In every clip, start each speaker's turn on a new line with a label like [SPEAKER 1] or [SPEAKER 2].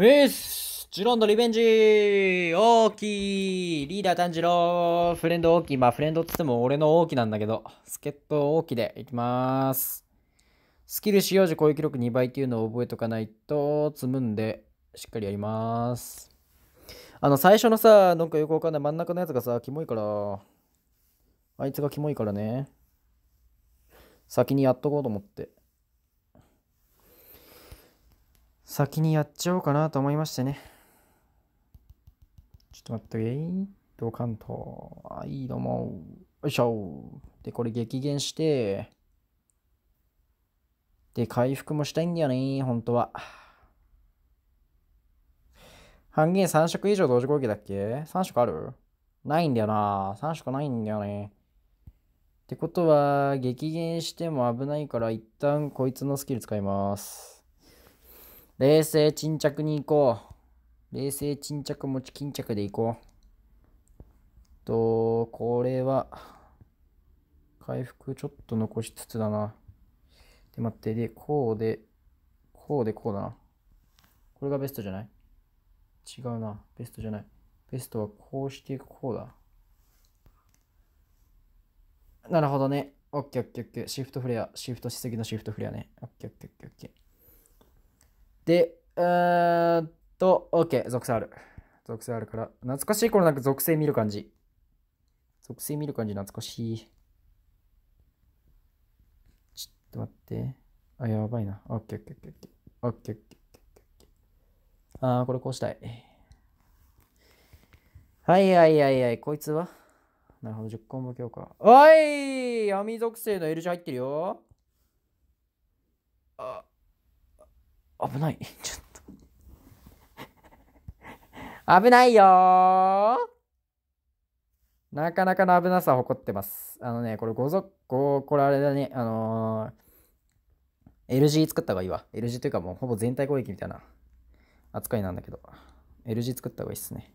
[SPEAKER 1] ウィスジロンのリベンジ大きいリーダー炭治郎フレンド大きいまあフレンドっつっても俺の大きなんだけど、助っ人大きでいきまーす。スキル使用時攻撃力2倍っていうのを覚えとかないと積むんで、しっかりやります。あの、最初のさ、なんかよくわかんない真ん中のやつがさ、キモいから、あいつがキモいからね、先にやっとこうと思って。先にやっちゃおうかなと思いましてね。ちょっと待って、えーと、関東。い、どうも。よいしょ。で、これ激減して、で、回復もしたいんだよね、本当は。半減3色以上同時攻撃だっけ ?3 色あるないんだよな。3色ないんだよね。ってことは、激減しても危ないから、一旦こいつのスキル使います。冷静沈着に行こう。冷静沈着持ち巾着で行こう。と、これは、回復ちょっと残しつつだな。で、待って、で、こうで、こうでこうだな。これがベストじゃない違うな。ベストじゃない。ベストはこうしていくこうだ。なるほどね。オッケーオッケーオッケー。シフトフレア。シフトしすぎのシフトフレアね。オッケーオッケーオッケーオッケー。で、うーんと、OK、属性ある。属性あるから、懐かしい頃なんか属性見る感じ。属性見る感じ懐かしい。ちょっと待って。あ、やばいな。OK、OK、OK、OK、OK、OK、OK。あー、これこうしたい。はいはいはいはい、こいつはなるほど、10コンボ強化。おい闇属性の L 字入ってるよ。あ、危ない。ちょっと危ないよなかなかの危なさを誇ってます。あのね、これごぞ、ここれあれだね、あのー、LG 作った方がいいわ。LG というかもうほぼ全体攻撃みたいな扱いなんだけど、LG 作った方がいいっすね。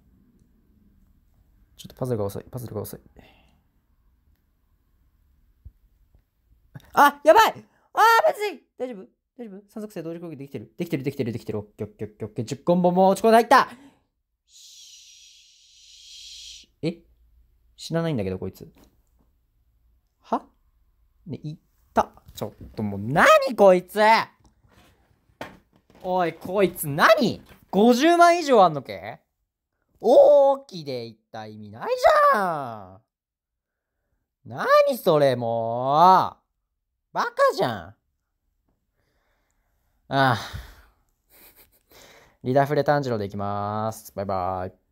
[SPEAKER 1] ちょっとパズルが遅い、パズルが遅い。あやばいあー、まずい大丈夫大丈夫三属性同時攻撃できてるできてるできてるできてる。オッケーオッケーオッケー十コンボも落ち込んで入ったえ死なないんだけど、こいつ。はね、いった。ちょっともう、なにこいつおい、こいつ何 ?50 万以上あんのけ大きでいった意味ないじゃん何それもうバカじゃんああ。リダフレ炭治郎でいきます。バイバイ。